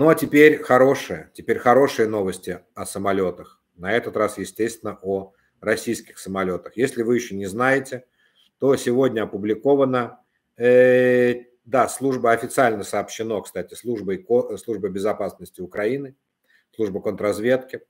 Ну а теперь хорошие, теперь хорошие новости о самолетах. На этот раз, естественно, о российских самолетах. Если вы еще не знаете, то сегодня опубликовано, э, да, служба официально сообщено, кстати, службой, службой безопасности Украины, служба контрразведки,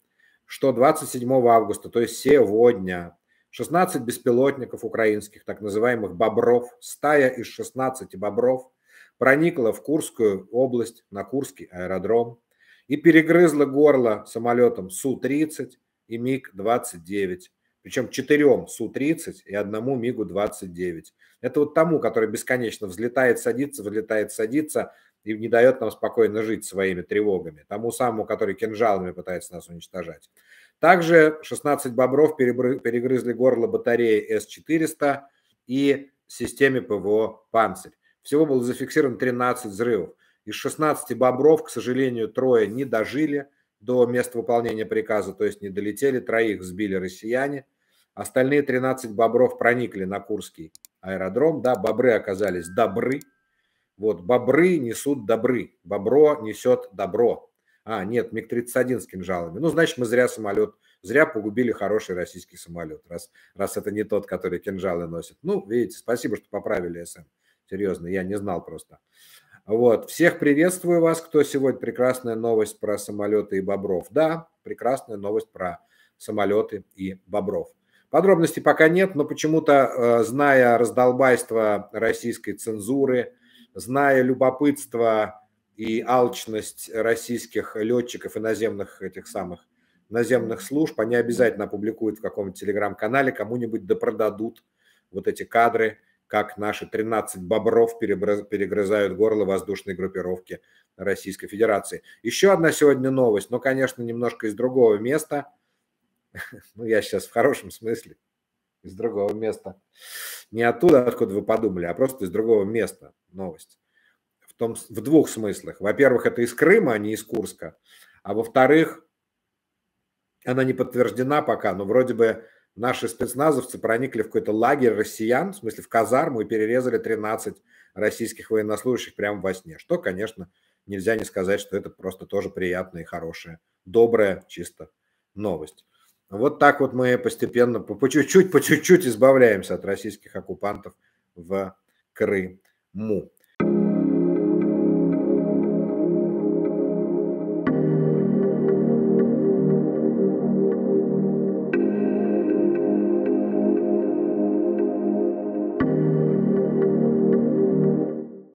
что 27 августа, то есть сегодня, 16 беспилотников украинских, так называемых «бобров», стая из 16 «бобров» проникла в Курскую область, на Курский аэродром и перегрызла горло самолетом Су-30 и МиГ-29, причем четырем Су-30 и одному МиГу-29. Это вот тому, который бесконечно взлетает, садится, взлетает, садится и не дает нам спокойно жить своими тревогами. Тому самому, который кинжалами пытается нас уничтожать. Также 16 бобров перегрызли горло батареи С-400 и системе ПВО «Панцирь». Всего было зафиксировано 13 взрывов. Из 16 бобров, к сожалению, трое не дожили до места выполнения приказа, то есть не долетели, троих сбили россияне. Остальные 13 бобров проникли на Курский аэродром. Да, бобры оказались добры. Вот, бобры несут добры, бобро несет добро. А, нет, МиГ-31 с кинжалами. Ну, значит, мы зря самолет, зря погубили хороший российский самолет, раз, раз это не тот, который кинжалы носит. Ну, видите, спасибо, что поправили СМ. Серьезно, я не знал просто. Вот. Всех приветствую вас, кто сегодня. Прекрасная новость про самолеты и бобров. Да, прекрасная новость про самолеты и бобров. Подробностей пока нет, но почему-то, э, зная раздолбайство российской цензуры, зная любопытство и алчность российских летчиков и наземных этих самых наземных служб, они обязательно опубликуют в каком-нибудь телеграм-канале, кому-нибудь допродадут вот эти кадры – как наши 13 бобров перегрызают горло воздушной группировки Российской Федерации. Еще одна сегодня новость, но, конечно, немножко из другого места. Ну, я сейчас в хорошем смысле. Из другого места. Не оттуда, откуда вы подумали, а просто из другого места новость. В, том, в двух смыслах. Во-первых, это из Крыма, а не из Курска. А во-вторых, она не подтверждена пока, но вроде бы наши спецназовцы проникли в какой-то лагерь россиян, в смысле в казарму, и перерезали 13 российских военнослужащих прямо во сне, что, конечно, нельзя не сказать, что это просто тоже приятная и хорошая, добрая, чисто новость. Вот так вот мы постепенно, по чуть-чуть, по чуть-чуть избавляемся от российских оккупантов в Крыму.